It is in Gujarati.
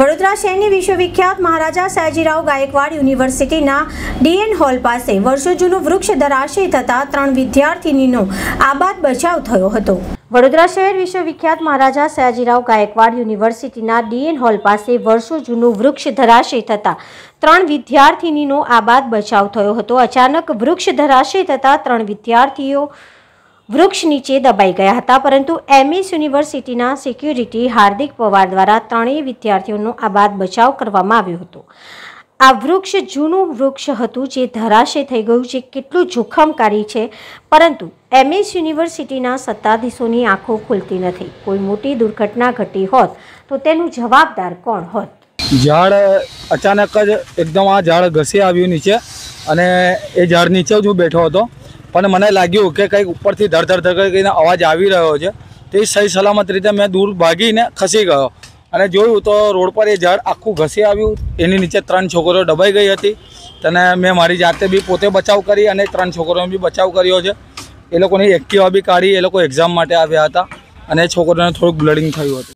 વડોદરા શહેરની વિશ્વવિખ્યાત મહારાજા સયાજીરાવ ગાયકવાડ યુનિવર્સિટીના ડીએન હોલ પાસે વર્ષો જૂનું વૃક્ષ ધરાશય થતાં ત્રણ વિદ્યાર્થીનીનો આબાદ બચાવ થયો હતો વડોદરા શહેર વિશ્વવિખ્યાત મહારાજા સયાજીરાવ ગાયકવાડ યુનિવર્સિટીના ડીએન હોલ પાસે વર્ષો જૂનું વૃક્ષ ધરાશય થતાં ત્રણ વિદ્યાર્થીનીનો આબાદ બચાવ થયો હતો અચાનક વૃક્ષ ધરાશય થતાં ત્રણ વિદ્યાર્થીઓ વૃક્ષ નીચે દબાઈ ગયા હતા પરંતુ એમએસ યુનિવર્સિટીના સિક્યુરિટી હાર્દિક પવાર દ્વારા ત્રણેય વિદ્યાર્થીઓનો આ બાદ બચાવ કરવામાં આવ્યો હતો આ વૃક્ષ જૂનું વૃક્ષ હતું જે ધરાશય થઈ ગયું છે કેટલું જોખમકારી છે પરંતુ એમએસ યુનિવર્સિટીના સત્તાધીશોની આંખો ખુલતી નથી કોઈ મોટી દુર્ઘટના ઘટી હોત તો તેનું જવાબદાર કોણ હોત ઝાડ અચાનક જ એકદમ આ ઝાડ ઘસી આવ્યું નીચે અને એ ઝાડ નીચે જ હું બેઠો હતો પણ મને લાગ્યું કે કંઈક ઉપરથી ધરધર ધર કરીને અવાજ આવી રહ્યો છે તે સહી સલામત રીતે મેં દૂર ભાગીને ખસી ગયો અને જોયું તો રોડ પર એ ઝાડ આખું ઘસી આવ્યું એની નીચે ત્રણ છોકરીઓ દબાઈ ગઈ હતી તને મેં મારી જાતે બી પોતે બચાવ કરી અને ત્રણ છોકરીઓનો બી બચાવ કર્યો છે એ લોકોની એક્ટિવા બી કાઢી એ લોકો એક્ઝામ માટે આવ્યા હતા અને છોકરીઓને થોડુંક બ્લડિંગ થયું હતું